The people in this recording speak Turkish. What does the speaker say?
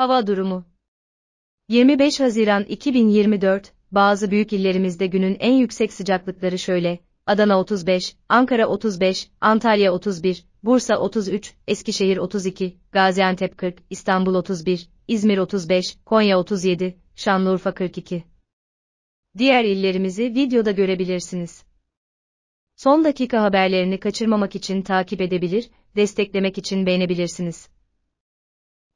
Hava durumu 25 Haziran 2024, bazı büyük illerimizde günün en yüksek sıcaklıkları şöyle, Adana 35, Ankara 35, Antalya 31, Bursa 33, Eskişehir 32, Gaziantep 40, İstanbul 31, İzmir 35, Konya 37, Şanlıurfa 42. Diğer illerimizi videoda görebilirsiniz. Son dakika haberlerini kaçırmamak için takip edebilir, desteklemek için beğenebilirsiniz.